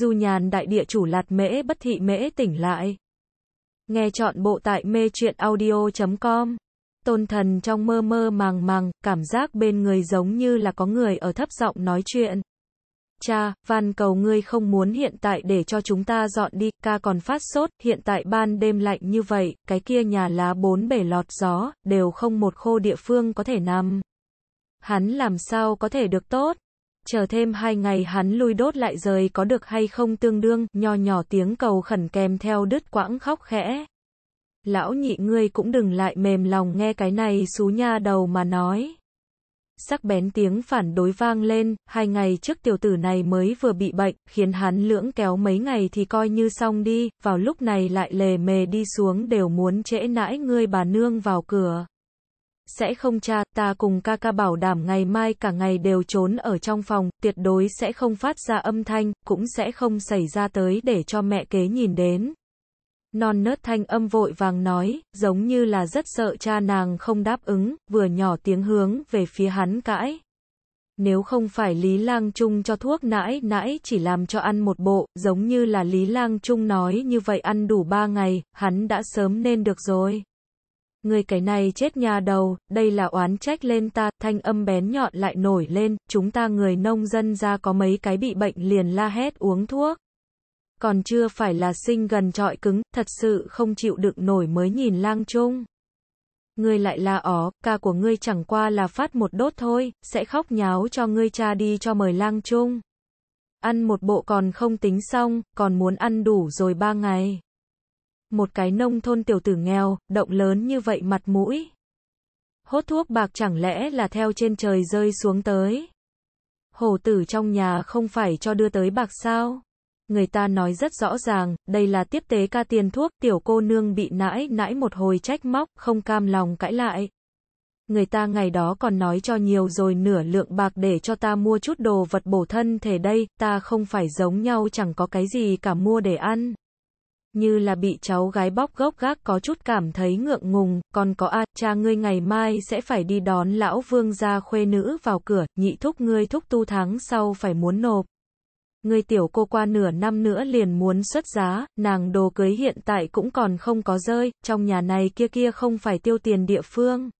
Du nhàn đại địa chủ lạt mễ bất thị mễ tỉnh lại. Nghe chọn bộ tại mê truyện audio.com. Tôn thần trong mơ mơ màng màng, cảm giác bên người giống như là có người ở thấp giọng nói chuyện. Cha, van cầu ngươi không muốn hiện tại để cho chúng ta dọn đi, ca còn phát sốt, hiện tại ban đêm lạnh như vậy, cái kia nhà lá bốn bể lọt gió, đều không một khô địa phương có thể nằm. Hắn làm sao có thể được tốt? chờ thêm hai ngày hắn lui đốt lại rời có được hay không tương đương, nho nhỏ tiếng cầu khẩn kèm theo đứt quãng khóc khẽ. Lão nhị ngươi cũng đừng lại mềm lòng nghe cái này xú nha đầu mà nói. Sắc bén tiếng phản đối vang lên, hai ngày trước tiểu tử này mới vừa bị bệnh, khiến hắn lưỡng kéo mấy ngày thì coi như xong đi, vào lúc này lại lề mề đi xuống đều muốn trễ nãi ngươi bà nương vào cửa sẽ không cha, ta cùng ca ca bảo đảm ngày mai cả ngày đều trốn ở trong phòng, tuyệt đối sẽ không phát ra âm thanh, cũng sẽ không xảy ra tới để cho mẹ kế nhìn đến. Non nớt thanh âm vội vàng nói, giống như là rất sợ cha nàng không đáp ứng, vừa nhỏ tiếng hướng về phía hắn cãi. Nếu không phải Lý Lang Trung cho thuốc nãi nãi chỉ làm cho ăn một bộ, giống như là Lý Lang Trung nói như vậy ăn đủ ba ngày, hắn đã sớm nên được rồi người cái này chết nhà đầu, đây là oán trách lên ta, thanh âm bén nhọn lại nổi lên, chúng ta người nông dân ra có mấy cái bị bệnh liền la hét uống thuốc. Còn chưa phải là sinh gần trọi cứng, thật sự không chịu đựng nổi mới nhìn lang trung. Ngươi lại là ó, ca của ngươi chẳng qua là phát một đốt thôi, sẽ khóc nháo cho ngươi cha đi cho mời lang trung. Ăn một bộ còn không tính xong, còn muốn ăn đủ rồi ba ngày một cái nông thôn tiểu tử nghèo, động lớn như vậy mặt mũi. Hốt thuốc bạc chẳng lẽ là theo trên trời rơi xuống tới. Hổ tử trong nhà không phải cho đưa tới bạc sao? Người ta nói rất rõ ràng, đây là tiếp tế ca tiền thuốc, tiểu cô nương bị nãi nãi một hồi trách móc, không cam lòng cãi lại. Người ta ngày đó còn nói cho nhiều rồi nửa lượng bạc để cho ta mua chút đồ vật bổ thân thể đây, ta không phải giống nhau chẳng có cái gì cả mua để ăn như là bị cháu gái bóc gốc gác có chút cảm thấy ngượng ngùng, còn có a cha ngươi ngày mai sẽ phải đi đón lão vương gia khuê nữ vào cửa, nhị thúc ngươi thúc tu tháng sau phải muốn nộp. Ngươi tiểu cô qua nửa năm nữa liền muốn xuất giá, nàng đồ cưới hiện tại cũng còn không có rơi, trong nhà này kia kia không phải tiêu tiền địa phương.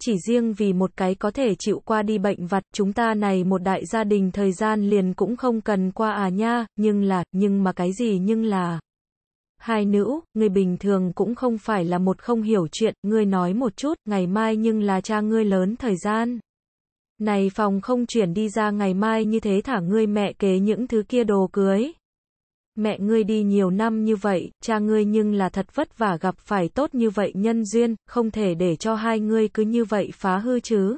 Chỉ riêng vì một cái có thể chịu qua đi bệnh vặt, chúng ta này một đại gia đình thời gian liền cũng không cần qua à nha, nhưng là, nhưng mà cái gì nhưng là. Hai nữ, người bình thường cũng không phải là một không hiểu chuyện, ngươi nói một chút, ngày mai nhưng là cha ngươi lớn thời gian. Này phòng không chuyển đi ra ngày mai như thế thả ngươi mẹ kế những thứ kia đồ cưới. Mẹ ngươi đi nhiều năm như vậy, cha ngươi nhưng là thật vất vả gặp phải tốt như vậy nhân duyên, không thể để cho hai ngươi cứ như vậy phá hư chứ.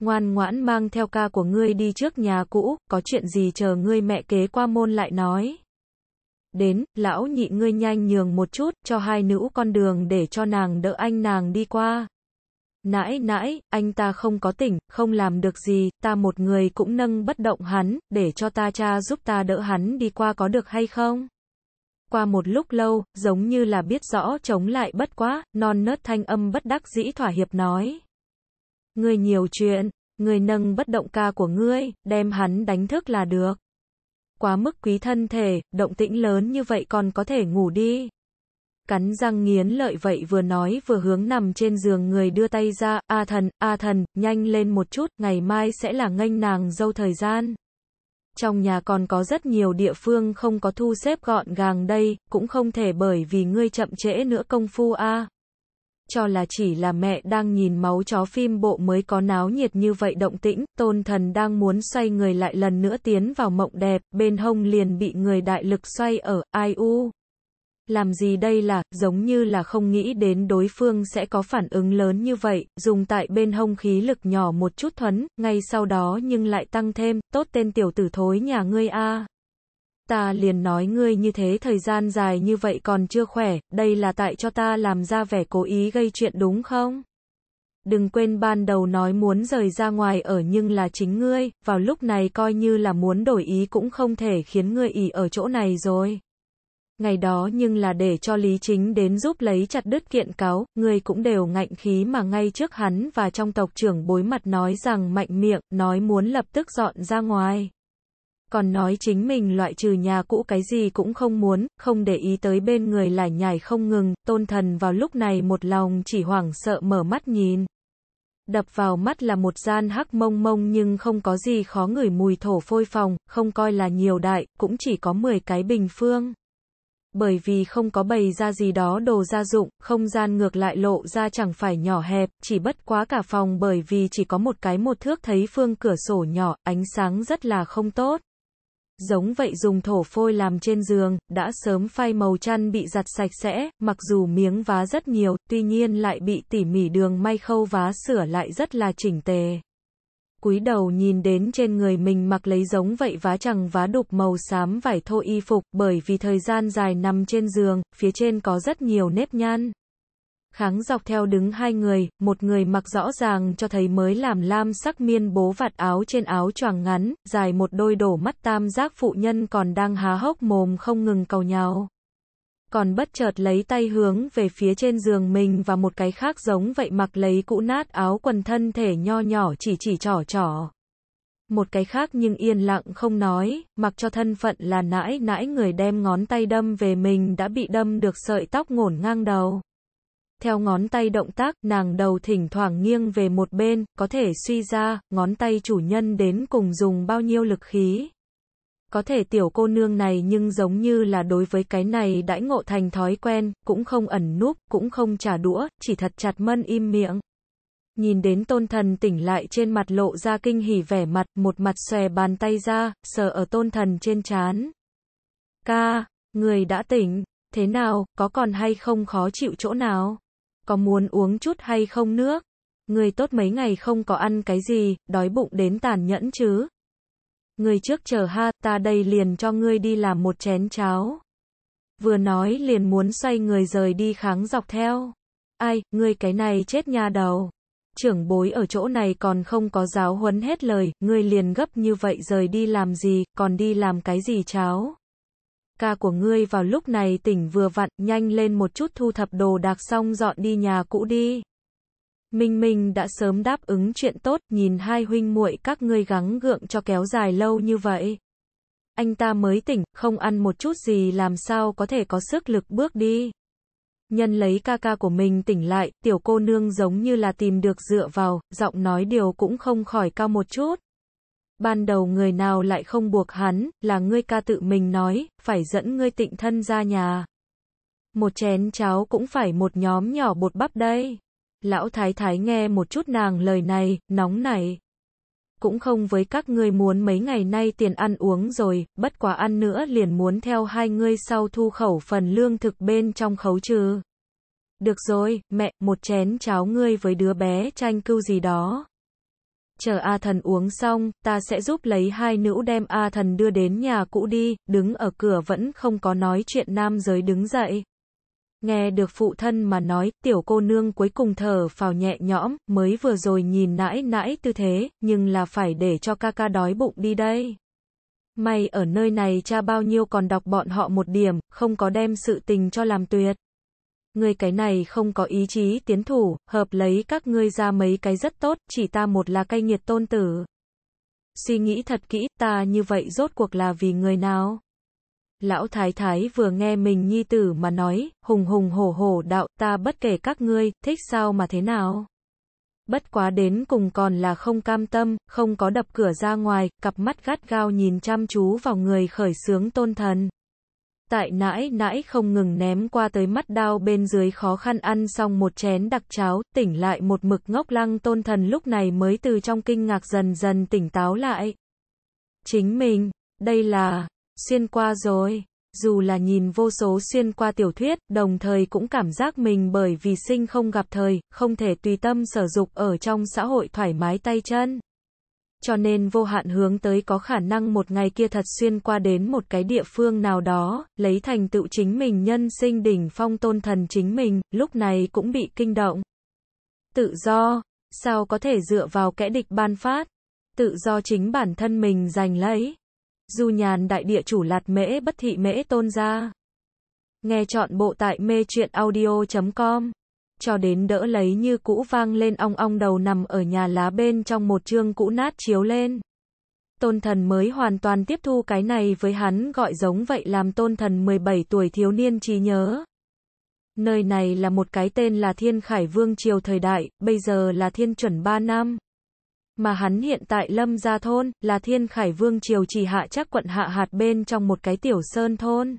Ngoan ngoãn mang theo ca của ngươi đi trước nhà cũ, có chuyện gì chờ ngươi mẹ kế qua môn lại nói đến, lão nhị ngươi nhanh nhường một chút, cho hai nữ con đường để cho nàng đỡ anh nàng đi qua. Nãi nãi, anh ta không có tỉnh, không làm được gì, ta một người cũng nâng bất động hắn, để cho ta cha giúp ta đỡ hắn đi qua có được hay không? Qua một lúc lâu, giống như là biết rõ chống lại bất quá, non nớt thanh âm bất đắc dĩ thỏa hiệp nói. Ngươi nhiều chuyện, ngươi nâng bất động ca của ngươi, đem hắn đánh thức là được quá mức quý thân thể, động tĩnh lớn như vậy còn có thể ngủ đi. Cắn răng nghiến lợi vậy vừa nói vừa hướng nằm trên giường người đưa tay ra, a thần, a thần, nhanh lên một chút, ngày mai sẽ là nghênh nàng dâu thời gian. Trong nhà còn có rất nhiều địa phương không có thu xếp gọn gàng đây, cũng không thể bởi vì ngươi chậm trễ nữa công phu a cho là chỉ là mẹ đang nhìn máu chó phim bộ mới có náo nhiệt như vậy động tĩnh, tôn thần đang muốn xoay người lại lần nữa tiến vào mộng đẹp, bên hông liền bị người đại lực xoay ở, ai u. Làm gì đây là, giống như là không nghĩ đến đối phương sẽ có phản ứng lớn như vậy, dùng tại bên hông khí lực nhỏ một chút thuấn, ngay sau đó nhưng lại tăng thêm, tốt tên tiểu tử thối nhà ngươi a. Ta liền nói ngươi như thế thời gian dài như vậy còn chưa khỏe, đây là tại cho ta làm ra vẻ cố ý gây chuyện đúng không? Đừng quên ban đầu nói muốn rời ra ngoài ở nhưng là chính ngươi, vào lúc này coi như là muốn đổi ý cũng không thể khiến ngươi ỉ ở chỗ này rồi. Ngày đó nhưng là để cho Lý Chính đến giúp lấy chặt đứt kiện cáo, ngươi cũng đều ngạnh khí mà ngay trước hắn và trong tộc trưởng bối mặt nói rằng mạnh miệng, nói muốn lập tức dọn ra ngoài còn nói chính mình loại trừ nhà cũ cái gì cũng không muốn, không để ý tới bên người lải nhải không ngừng, tôn thần vào lúc này một lòng chỉ hoảng sợ mở mắt nhìn. Đập vào mắt là một gian hắc mông mông nhưng không có gì khó ngửi mùi thổ phôi phòng, không coi là nhiều đại, cũng chỉ có 10 cái bình phương. Bởi vì không có bày ra gì đó đồ gia dụng, không gian ngược lại lộ ra chẳng phải nhỏ hẹp, chỉ bất quá cả phòng bởi vì chỉ có một cái một thước thấy phương cửa sổ nhỏ, ánh sáng rất là không tốt. Giống vậy dùng thổ phôi làm trên giường, đã sớm phai màu chăn bị giặt sạch sẽ, mặc dù miếng vá rất nhiều, tuy nhiên lại bị tỉ mỉ đường may khâu vá sửa lại rất là chỉnh tề. Cúi đầu nhìn đến trên người mình mặc lấy giống vậy vá chẳng vá đục màu xám vải thô y phục, bởi vì thời gian dài nằm trên giường, phía trên có rất nhiều nếp nhăn. Kháng dọc theo đứng hai người, một người mặc rõ ràng cho thấy mới làm lam sắc miên bố vạt áo trên áo choàng ngắn, dài một đôi đổ mắt tam giác phụ nhân còn đang há hốc mồm không ngừng cầu nhào. Còn bất chợt lấy tay hướng về phía trên giường mình và một cái khác giống vậy mặc lấy cũ nát áo quần thân thể nho nhỏ chỉ chỉ trỏ trỏ. Một cái khác nhưng yên lặng không nói, mặc cho thân phận là nãi nãi người đem ngón tay đâm về mình đã bị đâm được sợi tóc ngổn ngang đầu theo ngón tay động tác, nàng đầu thỉnh thoảng nghiêng về một bên, có thể suy ra, ngón tay chủ nhân đến cùng dùng bao nhiêu lực khí. Có thể tiểu cô nương này nhưng giống như là đối với cái này đãi ngộ thành thói quen, cũng không ẩn núp, cũng không trả đũa, chỉ thật chặt mân im miệng. Nhìn đến tôn thần tỉnh lại trên mặt lộ ra kinh hỉ vẻ mặt, một mặt xòe bàn tay ra, sờ ở tôn thần trên chán. Ca, người đã tỉnh, thế nào, có còn hay không khó chịu chỗ nào? có muốn uống chút hay không nước? Người tốt mấy ngày không có ăn cái gì, đói bụng đến tàn nhẫn chứ. Người trước chờ ha, ta đây liền cho ngươi đi làm một chén cháo. Vừa nói liền muốn xoay người rời đi kháng dọc theo. Ai, ngươi cái này chết nha đầu. Trưởng bối ở chỗ này còn không có giáo huấn hết lời, ngươi liền gấp như vậy rời đi làm gì, còn đi làm cái gì cháo ca của ngươi vào lúc này tỉnh vừa vặn, nhanh lên một chút thu thập đồ đạc xong dọn đi nhà cũ đi. Minh Minh đã sớm đáp ứng chuyện tốt, nhìn hai huynh muội các ngươi gắng gượng cho kéo dài lâu như vậy. Anh ta mới tỉnh, không ăn một chút gì làm sao có thể có sức lực bước đi. Nhân lấy ca ca của mình tỉnh lại, tiểu cô nương giống như là tìm được dựa vào, giọng nói điều cũng không khỏi cao một chút ban đầu người nào lại không buộc hắn, là ngươi ca tự mình nói, phải dẫn ngươi tịnh thân ra nhà. Một chén cháo cũng phải một nhóm nhỏ bột bắp đây. Lão thái thái nghe một chút nàng lời này, nóng này. Cũng không với các ngươi muốn mấy ngày nay tiền ăn uống rồi, bất quá ăn nữa liền muốn theo hai ngươi sau thu khẩu phần lương thực bên trong khấu trừ. Được rồi, mẹ, một chén cháo ngươi với đứa bé tranh cưu gì đó chờ A thần uống xong, ta sẽ giúp lấy hai nữ đem A thần đưa đến nhà cũ đi, đứng ở cửa vẫn không có nói chuyện nam giới đứng dậy. Nghe được phụ thân mà nói, tiểu cô nương cuối cùng thở phào nhẹ nhõm, mới vừa rồi nhìn nãi nãi tư thế, nhưng là phải để cho ca ca đói bụng đi đây. May ở nơi này cha bao nhiêu còn đọc bọn họ một điểm, không có đem sự tình cho làm tuyệt ngươi cái này không có ý chí tiến thủ, hợp lấy các ngươi ra mấy cái rất tốt, chỉ ta một là cay nghiệt tôn tử. Suy nghĩ thật kỹ, ta như vậy rốt cuộc là vì người nào? Lão Thái Thái vừa nghe mình nhi tử mà nói, hùng hùng hổ hổ đạo, ta bất kể các ngươi, thích sao mà thế nào? Bất quá đến cùng còn là không cam tâm, không có đập cửa ra ngoài, cặp mắt gắt gao nhìn chăm chú vào người khởi sướng tôn thần. Tại nãi nãi không ngừng ném qua tới mắt đao bên dưới khó khăn ăn xong một chén đặc cháo, tỉnh lại một mực ngốc lăng tôn thần lúc này mới từ trong kinh ngạc dần dần tỉnh táo lại. Chính mình, đây là, xuyên qua rồi, dù là nhìn vô số xuyên qua tiểu thuyết, đồng thời cũng cảm giác mình bởi vì sinh không gặp thời, không thể tùy tâm sở dục ở trong xã hội thoải mái tay chân cho nên vô hạn hướng tới có khả năng một ngày kia thật xuyên qua đến một cái địa phương nào đó, lấy thành tựu chính mình nhân sinh đỉnh phong tôn thần chính mình, lúc này cũng bị kinh động. Tự do, sao có thể dựa vào kẻ địch ban phát, tự do chính bản thân mình giành lấy. Du nhàn đại địa chủ lạt mễ bất thị mễ tôn ra. Nghe chọn bộ tại mê truyện audio.com cho đến đỡ lấy như cũ vang lên ong ong đầu nằm ở nhà lá bên trong một chương cũ nát chiếu lên. Tôn thần mới hoàn toàn tiếp thu cái này với hắn gọi giống vậy làm tôn thần 17 tuổi thiếu niên trí nhớ. Nơi này là một cái tên là Thiên Khải Vương Triều thời đại, bây giờ là Thiên Chuẩn Ba Nam. Mà hắn hiện tại Lâm Gia Thôn, là Thiên Khải Vương Triều chỉ hạ chắc quận hạ hạt bên trong một cái tiểu sơn thôn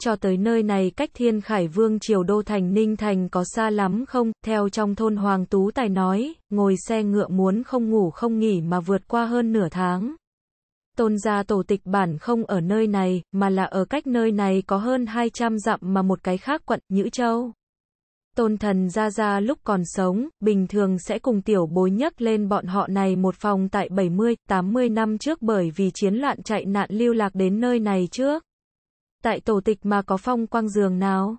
cho tới nơi này cách Thiên Khải Vương Triều Đô Thành Ninh Thành có xa lắm không? Theo trong thôn Hoàng Tú Tài nói, ngồi xe ngựa muốn không ngủ không nghỉ mà vượt qua hơn nửa tháng. Tôn gia tổ tịch bản không ở nơi này, mà là ở cách nơi này có hơn 200 dặm mà một cái khác quận, Nhữ Châu. Tôn thần Gia Gia lúc còn sống, bình thường sẽ cùng tiểu bối nhấc lên bọn họ này một phòng tại 70, 80 năm trước bởi vì chiến loạn chạy nạn lưu lạc đến nơi này trước tại tổ tịch mà có phong quang giường nào.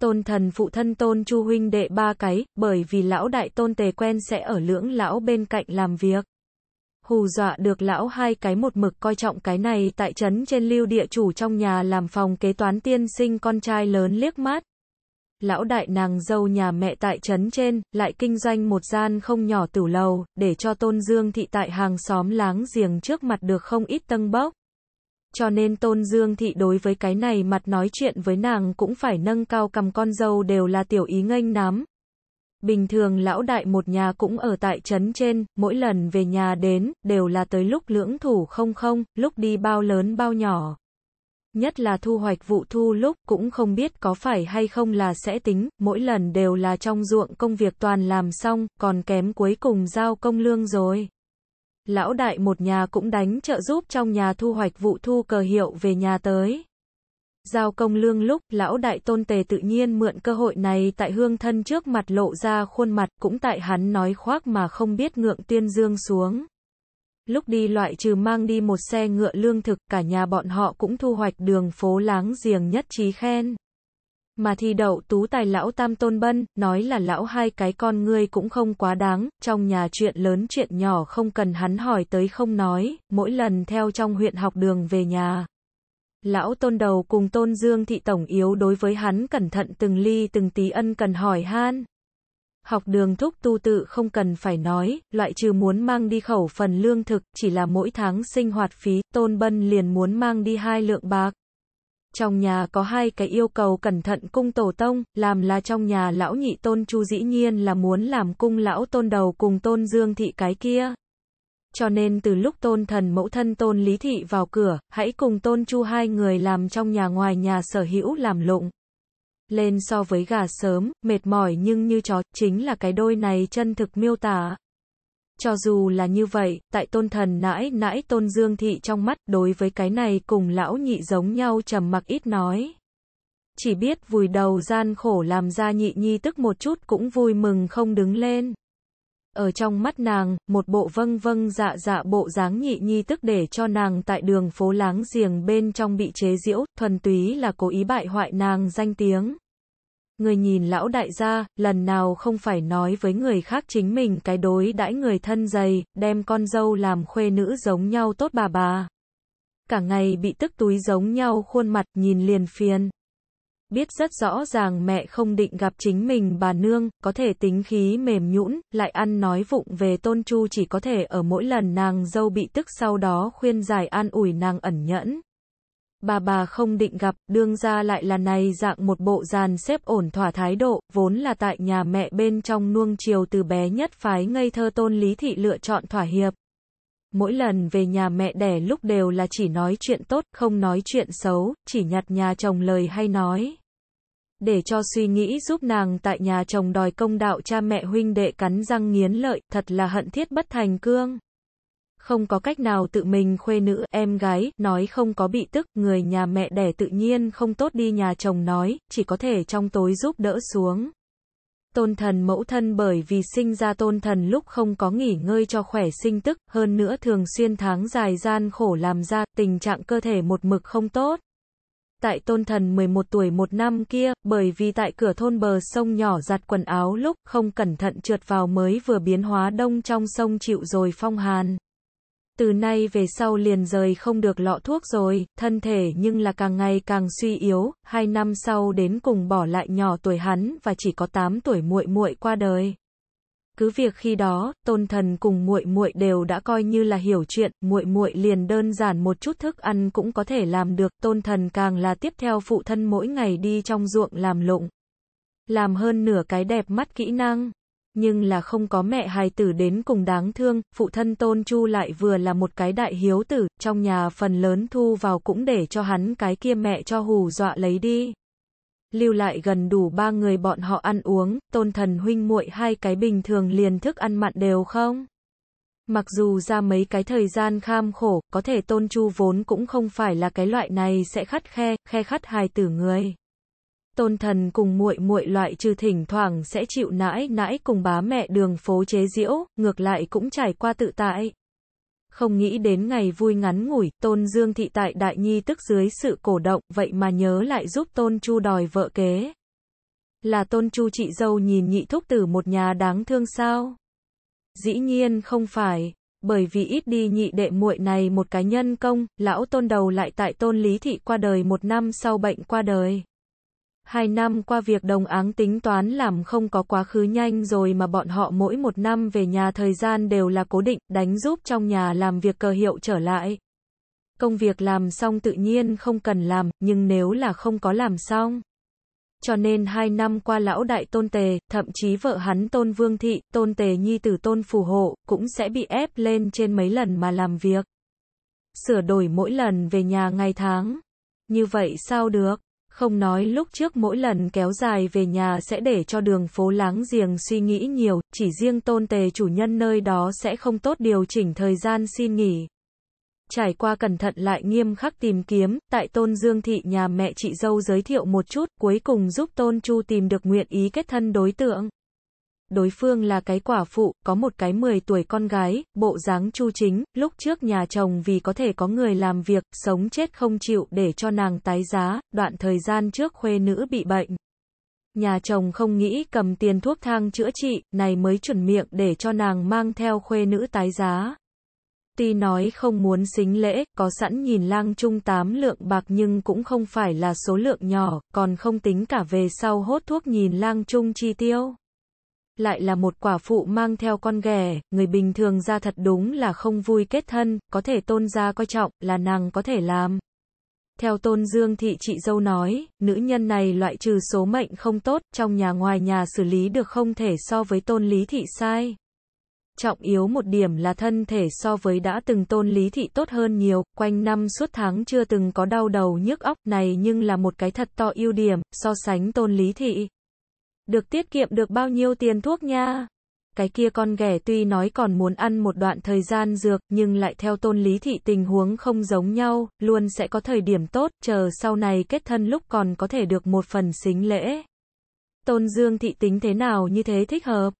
Tôn thần phụ thân tôn chu huynh đệ ba cái, bởi vì lão đại tôn tề quen sẽ ở lưỡng lão bên cạnh làm việc. Hù dọa được lão hai cái một mực coi trọng cái này tại trấn trên lưu địa chủ trong nhà làm phòng kế toán tiên sinh con trai lớn liếc mát. Lão đại nàng dâu nhà mẹ tại trấn trên, lại kinh doanh một gian không nhỏ tửu lầu, để cho tôn dương thị tại hàng xóm láng giềng trước mặt được không ít tân bốc. Cho nên Tôn Dương Thị đối với cái này mặt nói chuyện với nàng cũng phải nâng cao cầm con dâu đều là tiểu ý nghênh nám. Bình thường lão đại một nhà cũng ở tại trấn trên, mỗi lần về nhà đến, đều là tới lúc lưỡng thủ không không, lúc đi bao lớn bao nhỏ. Nhất là thu hoạch vụ thu lúc cũng không biết có phải hay không là sẽ tính, mỗi lần đều là trong ruộng công việc toàn làm xong, còn kém cuối cùng giao công lương rồi lão đại một nhà cũng đánh trợ giúp trong nhà thu hoạch vụ thu cờ hiệu về nhà tới. Giao công lương lúc, lão đại tôn tề tự nhiên mượn cơ hội này tại hương thân trước mặt lộ ra khuôn mặt, cũng tại hắn nói khoác mà không biết ngượng tuyên dương xuống. Lúc đi loại trừ mang đi một xe ngựa lương thực, cả nhà bọn họ cũng thu hoạch đường phố láng giềng nhất trí khen mà thi đậu tú tài lão tam tôn bân, nói là lão hai cái con ngươi cũng không quá đáng, trong nhà chuyện lớn chuyện nhỏ không cần hắn hỏi tới không nói, mỗi lần theo trong huyện học đường về nhà. Lão tôn đầu cùng tôn dương thị tổng yếu đối với hắn cẩn thận từng ly từng tí ân cần hỏi han. Học đường thúc tu tự không cần phải nói, loại trừ muốn mang đi khẩu phần lương thực, chỉ là mỗi tháng sinh hoạt phí, tôn bân liền muốn mang đi hai lượng bạc trong nhà có hai cái yêu cầu cẩn thận cung tổ tông, làm là trong nhà lão nhị tôn chu dĩ nhiên là muốn làm cung lão tôn đầu cùng tôn dương thị cái kia. Cho nên từ lúc tôn thần mẫu thân tôn lý thị vào cửa, hãy cùng tôn chu hai người làm trong nhà ngoài nhà sở hữu làm lụng. Lên so với gà sớm, mệt mỏi nhưng như chó, chính là cái đôi này chân thực miêu tả. Cho dù là như vậy, tại tôn thần nãi nãi tôn dương thị trong mắt đối với cái này cùng lão nhị giống nhau trầm mặc ít nói. Chỉ biết vùi đầu gian khổ làm ra nhị nhi tức một chút cũng vui mừng không đứng lên. Ở trong mắt nàng, một bộ vâng vâng dạ dạ bộ dáng nhị nhi tức để cho nàng tại đường phố láng giềng bên trong bị chế giễu, thuần túy là cố ý bại hoại nàng danh tiếng. Người nhìn lão đại gia, lần nào không phải nói với người khác chính mình cái đối đãi người thân dày, đem con dâu làm khuê nữ giống nhau tốt bà bà. Cả ngày bị tức túi giống nhau khuôn mặt nhìn liền phiền. Biết rất rõ ràng mẹ không định gặp chính mình bà nương, có thể tính khí mềm nhũn, lại ăn nói vụng về tôn chu chỉ có thể ở mỗi lần nàng dâu bị tức sau đó khuyên giải an ủi nàng ẩn nhẫn, bà bà không định gặp, đương ra lại là này dạng một bộ dàn xếp ổn thỏa thái độ, vốn là tại nhà mẹ bên trong nuông chiều từ bé nhất phái ngây thơ tôn lý thị lựa chọn thỏa hiệp. Mỗi lần về nhà mẹ đẻ lúc đều là chỉ nói chuyện tốt, không nói chuyện xấu, chỉ nhặt nhà chồng lời hay nói. Để cho suy nghĩ giúp nàng tại nhà chồng đòi công đạo cha mẹ huynh đệ cắn răng nghiến lợi, thật là hận thiết bất thành cương không có cách nào tự mình khuê nữ, em gái, nói không có bị tức, người nhà mẹ đẻ tự nhiên không tốt đi nhà chồng nói, chỉ có thể trong tối giúp đỡ xuống. Tôn thần mẫu thân bởi vì sinh ra tôn thần lúc không có nghỉ ngơi cho khỏe sinh tức, hơn nữa thường xuyên tháng dài gian khổ làm ra, tình trạng cơ thể một mực không tốt. Tại tôn thần 11 tuổi một năm kia, bởi vì tại cửa thôn bờ sông nhỏ giặt quần áo lúc không cẩn thận trượt vào mới vừa biến hóa đông trong sông chịu rồi phong hàn từ nay về sau liền rời không được lọ thuốc rồi, thân thể nhưng là càng ngày càng suy yếu, hai năm sau đến cùng bỏ lại nhỏ tuổi hắn và chỉ có 8 tuổi muội muội qua đời. Cứ việc khi đó, Tôn Thần cùng muội muội đều đã coi như là hiểu chuyện, muội muội liền đơn giản một chút thức ăn cũng có thể làm được, Tôn Thần càng là tiếp theo phụ thân mỗi ngày đi trong ruộng làm lụng. Làm hơn nửa cái đẹp mắt kỹ năng nhưng là không có mẹ hài tử đến cùng đáng thương, phụ thân Tôn Chu lại vừa là một cái đại hiếu tử, trong nhà phần lớn thu vào cũng để cho hắn cái kia mẹ cho hù dọa lấy đi. Lưu lại gần đủ ba người bọn họ ăn uống, Tôn Thần huynh muội hai cái bình thường liền thức ăn mặn đều không. Mặc dù ra mấy cái thời gian kham khổ, có thể Tôn Chu vốn cũng không phải là cái loại này sẽ khắt khe, khe khắt hài tử người tôn thần cùng muội muội loại trừ thỉnh thoảng sẽ chịu nãi nãi cùng bá mẹ đường phố chế diễu, ngược lại cũng trải qua tự tại. Không nghĩ đến ngày vui ngắn ngủi, tôn dương thị tại đại nhi tức dưới sự cổ động, vậy mà nhớ lại giúp tôn chu đòi vợ kế. Là tôn chu chị dâu nhìn nhị thúc tử một nhà đáng thương sao? Dĩ nhiên không phải, bởi vì ít đi nhị đệ muội này một cái nhân công, lão tôn đầu lại tại tôn lý thị qua đời một năm sau bệnh qua đời. Hai năm qua việc đồng áng tính toán làm không có quá khứ nhanh rồi mà bọn họ mỗi một năm về nhà thời gian đều là cố định, đánh giúp trong nhà làm việc cơ hiệu trở lại. Công việc làm xong tự nhiên không cần làm, nhưng nếu là không có làm xong. Cho nên hai năm qua lão đại tôn tề, thậm chí vợ hắn tôn vương thị, tôn tề nhi tử tôn phù hộ, cũng sẽ bị ép lên trên mấy lần mà làm việc. Sửa đổi mỗi lần về nhà ngày tháng. Như vậy sao được? Không nói lúc trước mỗi lần kéo dài về nhà sẽ để cho đường phố láng giềng suy nghĩ nhiều, chỉ riêng tôn tề chủ nhân nơi đó sẽ không tốt điều chỉnh thời gian xin nghỉ. Trải qua cẩn thận lại nghiêm khắc tìm kiếm, tại tôn dương thị nhà mẹ chị dâu giới thiệu một chút, cuối cùng giúp tôn chu tìm được nguyện ý kết thân đối tượng đối phương là cái quả phụ, có một cái 10 tuổi con gái, bộ dáng chu chính, lúc trước nhà chồng vì có thể có người làm việc, sống chết không chịu để cho nàng tái giá, đoạn thời gian trước khuê nữ bị bệnh. Nhà chồng không nghĩ cầm tiền thuốc thang chữa trị, này mới chuẩn miệng để cho nàng mang theo khuê nữ tái giá. Tuy nói không muốn xính lễ, có sẵn nhìn lang trung tám lượng bạc nhưng cũng không phải là số lượng nhỏ, còn không tính cả về sau hốt thuốc nhìn lang trung chi tiêu lại là một quả phụ mang theo con ghẻ, người bình thường ra thật đúng là không vui kết thân, có thể tôn gia coi trọng, là nàng có thể làm. Theo tôn dương thị chị dâu nói, nữ nhân này loại trừ số mệnh không tốt, trong nhà ngoài nhà xử lý được không thể so với tôn lý thị sai. Trọng yếu một điểm là thân thể so với đã từng tôn lý thị tốt hơn nhiều, quanh năm suốt tháng chưa từng có đau đầu nhức óc này nhưng là một cái thật to ưu điểm, so sánh tôn lý thị được tiết kiệm được bao nhiêu tiền thuốc nha. Cái kia con ghẻ tuy nói còn muốn ăn một đoạn thời gian dược, nhưng lại theo tôn lý thị tình huống không giống nhau, luôn sẽ có thời điểm tốt, chờ sau này kết thân lúc còn có thể được một phần xính lễ. Tôn Dương thị tính thế nào như thế thích hợp?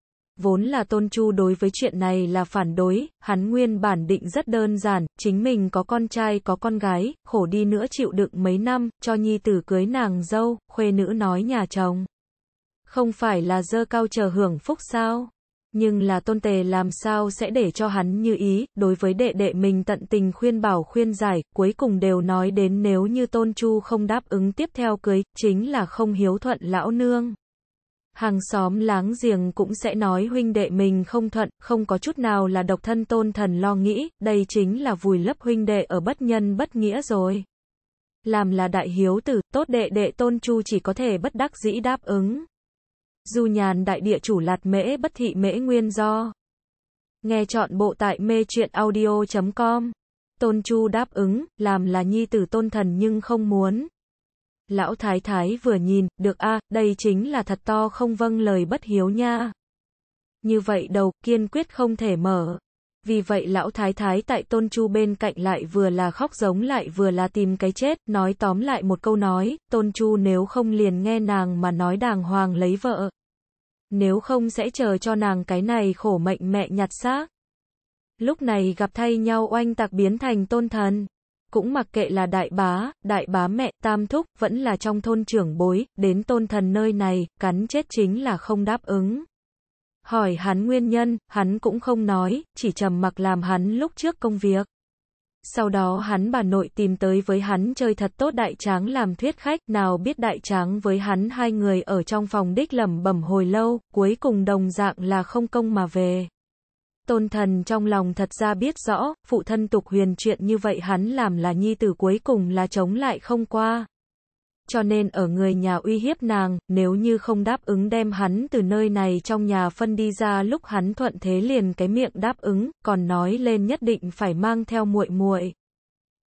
Vốn là Tôn Chu đối với chuyện này là phản đối, hắn nguyên bản định rất đơn giản, chính mình có con trai có con gái, khổ đi nữa chịu đựng mấy năm, cho nhi tử cưới nàng dâu, khuê nữ nói nhà chồng. Không phải là dơ cao chờ hưởng phúc sao? Nhưng là tôn tề làm sao sẽ để cho hắn như ý, đối với đệ đệ mình tận tình khuyên bảo khuyên giải, cuối cùng đều nói đến nếu như tôn chu không đáp ứng tiếp theo cưới, chính là không hiếu thuận lão nương. Hàng xóm láng giềng cũng sẽ nói huynh đệ mình không thuận, không có chút nào là độc thân tôn thần lo nghĩ, đây chính là vùi lấp huynh đệ ở bất nhân bất nghĩa rồi. Làm là đại hiếu tử, tốt đệ đệ tôn chu chỉ có thể bất đắc dĩ đáp ứng. Du nhàn đại địa chủ lạt mễ bất thị mễ nguyên do. Nghe chọn bộ tại mê truyện audio.com. Tôn Chu đáp ứng, làm là nhi tử tôn thần nhưng không muốn. Lão thái thái vừa nhìn, được a, à, đây chính là thật to không vâng lời bất hiếu nha. Như vậy đầu, kiên quyết không thể mở. Vì vậy lão thái thái tại tôn chu bên cạnh lại vừa là khóc giống lại vừa là tìm cái chết, nói tóm lại một câu nói, tôn chu nếu không liền nghe nàng mà nói đàng hoàng lấy vợ, nếu không sẽ chờ cho nàng cái này khổ mệnh mẹ nhặt xác. Lúc này gặp thay nhau oanh tạc biến thành tôn thần. Cũng mặc kệ là đại bá, đại bá mẹ, tam thúc, vẫn là trong thôn trưởng bối, đến tôn thần nơi này, cắn chết chính là không đáp ứng. Hỏi hắn nguyên nhân, hắn cũng không nói, chỉ trầm mặc làm hắn lúc trước công việc sau đó hắn bà nội tìm tới với hắn chơi thật tốt đại tráng làm thuyết khách, nào biết đại tráng với hắn hai người ở trong phòng đích lẩm bẩm hồi lâu, cuối cùng đồng dạng là không công mà về. Tôn thần trong lòng thật ra biết rõ, phụ thân tục huyền chuyện như vậy hắn làm là nhi tử cuối cùng là chống lại không qua, cho nên ở người nhà uy hiếp nàng, nếu như không đáp ứng đem hắn từ nơi này trong nhà phân đi ra lúc hắn thuận thế liền cái miệng đáp ứng, còn nói lên nhất định phải mang theo muội muội.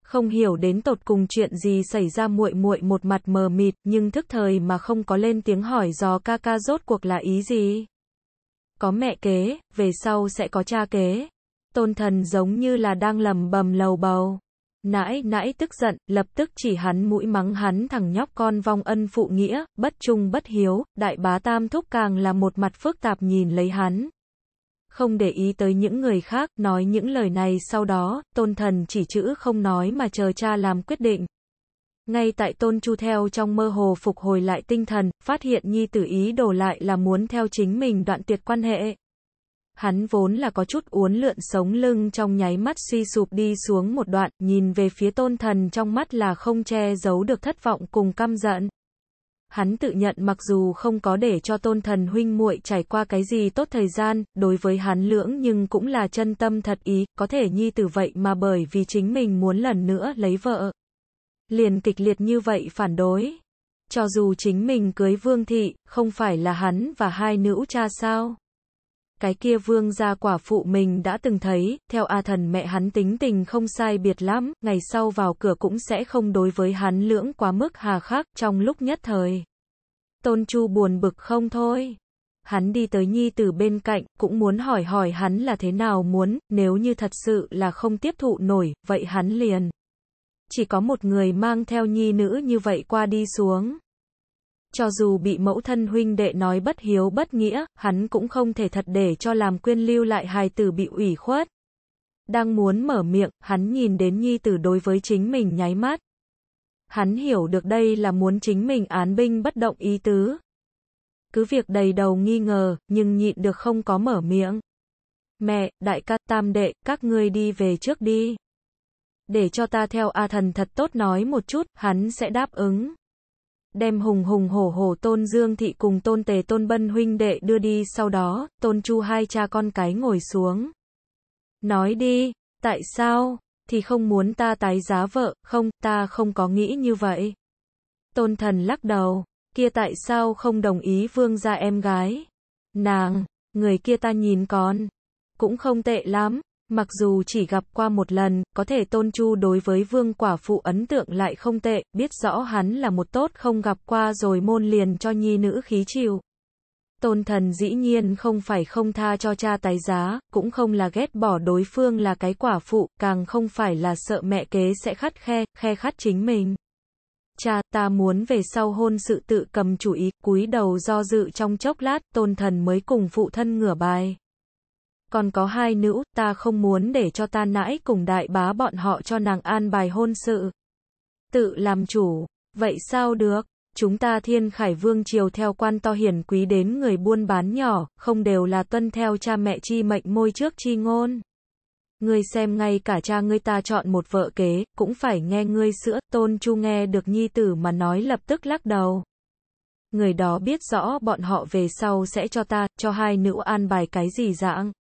Không hiểu đến tột cùng chuyện gì xảy ra muội muội một mặt mờ mịt, nhưng thức thời mà không có lên tiếng hỏi do ca ca rốt cuộc là ý gì. Có mẹ kế, về sau sẽ có cha kế. Tôn thần giống như là đang lầm bầm lầu bầu. Nãi nãi tức giận, lập tức chỉ hắn mũi mắng hắn thằng nhóc con vong ân phụ nghĩa, bất trung bất hiếu, đại bá tam thúc càng là một mặt phức tạp nhìn lấy hắn. Không để ý tới những người khác, nói những lời này sau đó, tôn thần chỉ chữ không nói mà chờ cha làm quyết định. Ngay tại tôn chu theo trong mơ hồ phục hồi lại tinh thần, phát hiện nhi tử ý đổ lại là muốn theo chính mình đoạn tuyệt quan hệ. Hắn vốn là có chút uốn lượn sống lưng trong nháy mắt suy sụp đi xuống một đoạn, nhìn về phía tôn thần trong mắt là không che giấu được thất vọng cùng căm giận. Hắn tự nhận mặc dù không có để cho tôn thần huynh muội trải qua cái gì tốt thời gian, đối với hắn lưỡng nhưng cũng là chân tâm thật ý, có thể nhi tử vậy mà bởi vì chính mình muốn lần nữa lấy vợ. Liền kịch liệt như vậy phản đối. Cho dù chính mình cưới vương thị, không phải là hắn và hai nữ cha sao cái kia vương gia quả phụ mình đã từng thấy, theo A thần mẹ hắn tính tình không sai biệt lắm, ngày sau vào cửa cũng sẽ không đối với hắn lưỡng quá mức hà khắc trong lúc nhất thời. Tôn Chu buồn bực không thôi. Hắn đi tới Nhi từ bên cạnh, cũng muốn hỏi hỏi hắn là thế nào muốn, nếu như thật sự là không tiếp thụ nổi, vậy hắn liền. Chỉ có một người mang theo Nhi nữ như vậy qua đi xuống cho dù bị mẫu thân huynh đệ nói bất hiếu bất nghĩa, hắn cũng không thể thật để cho làm quyên lưu lại hài tử bị ủy khuất. Đang muốn mở miệng, hắn nhìn đến nhi tử đối với chính mình nháy mắt. Hắn hiểu được đây là muốn chính mình án binh bất động ý tứ. Cứ việc đầy đầu nghi ngờ, nhưng nhịn được không có mở miệng. Mẹ, đại ca, tam đệ, các ngươi đi về trước đi. Để cho ta theo A thần thật tốt nói một chút, hắn sẽ đáp ứng đem hùng hùng hổ hổ tôn dương thị cùng tôn tề tôn bân huynh đệ đưa đi sau đó, tôn chu hai cha con cái ngồi xuống. Nói đi, tại sao, thì không muốn ta tái giá vợ, không, ta không có nghĩ như vậy. Tôn thần lắc đầu, kia tại sao không đồng ý vương gia em gái. Nàng, người kia ta nhìn con, cũng không tệ lắm, Mặc dù chỉ gặp qua một lần, có thể Tôn Chu đối với Vương Quả Phụ ấn tượng lại không tệ, biết rõ hắn là một tốt không gặp qua rồi môn liền cho nhi nữ khí chịu. Tôn thần dĩ nhiên không phải không tha cho cha tái giá, cũng không là ghét bỏ đối phương là cái quả phụ, càng không phải là sợ mẹ kế sẽ khắt khe, khe khắt chính mình. Cha, ta muốn về sau hôn sự tự cầm chủ ý, cúi đầu do dự trong chốc lát, tôn thần mới cùng phụ thân ngửa bài còn có hai nữ, ta không muốn để cho ta nãi cùng đại bá bọn họ cho nàng an bài hôn sự. Tự làm chủ, vậy sao được? Chúng ta thiên khải vương triều theo quan to hiển quý đến người buôn bán nhỏ, không đều là tuân theo cha mẹ chi mệnh môi trước chi ngôn. người xem ngay cả cha ngươi ta chọn một vợ kế, cũng phải nghe ngươi sữa, tôn chu nghe được nhi tử mà nói lập tức lắc đầu. Người đó biết rõ bọn họ về sau sẽ cho ta, cho hai nữ an bài cái gì dạng.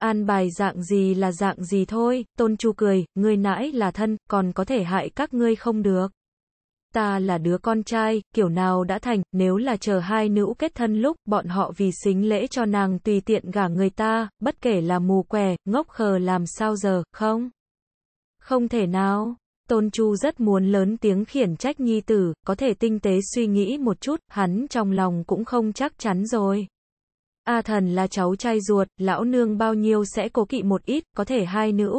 An bài dạng gì là dạng gì thôi, tôn chu cười, ngươi nãi là thân, còn có thể hại các ngươi không được. Ta là đứa con trai, kiểu nào đã thành, nếu là chờ hai nữ kết thân lúc, bọn họ vì xính lễ cho nàng tùy tiện gả người ta, bất kể là mù què, ngốc khờ làm sao giờ, không? Không thể nào. Tôn Chu rất muốn lớn tiếng khiển trách nhi tử, có thể tinh tế suy nghĩ một chút, hắn trong lòng cũng không chắc chắn rồi. A thần là cháu trai ruột, lão nương bao nhiêu sẽ cố kỵ một ít, có thể hai nữ.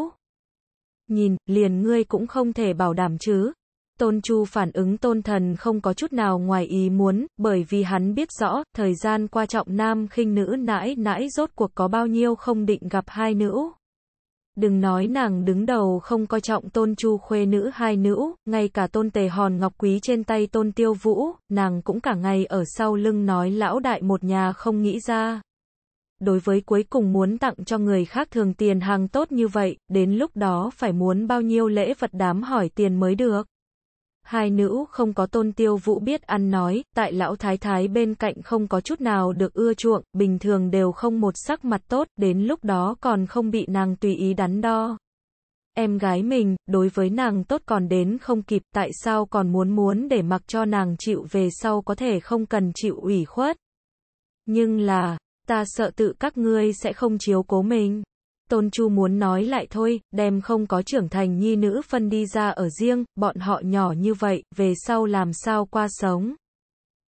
Nhìn, liền ngươi cũng không thể bảo đảm chứ. Tôn Chu phản ứng tôn thần không có chút nào ngoài ý muốn, bởi vì hắn biết rõ, thời gian qua trọng nam khinh nữ nãi nãi rốt cuộc có bao nhiêu không định gặp hai nữ. Đừng nói nàng đứng đầu không coi trọng tôn chu khuê nữ hai nữ, ngay cả tôn tề hòn ngọc quý trên tay tôn tiêu vũ, nàng cũng cả ngày ở sau lưng nói lão đại một nhà không nghĩ ra. Đối với cuối cùng muốn tặng cho người khác thường tiền hàng tốt như vậy, đến lúc đó phải muốn bao nhiêu lễ vật đám hỏi tiền mới được. Hai nữ không có tôn tiêu vũ biết ăn nói, tại lão thái thái bên cạnh không có chút nào được ưa chuộng, bình thường đều không một sắc mặt tốt, đến lúc đó còn không bị nàng tùy ý đắn đo. Em gái mình, đối với nàng tốt còn đến không kịp, tại sao còn muốn muốn để mặc cho nàng chịu về sau có thể không cần chịu ủy khuất. Nhưng là, ta sợ tự các ngươi sẽ không chiếu cố mình. Tôn Chu muốn nói lại thôi, đem không có trưởng thành nhi nữ phân đi ra ở riêng, bọn họ nhỏ như vậy, về sau làm sao qua sống.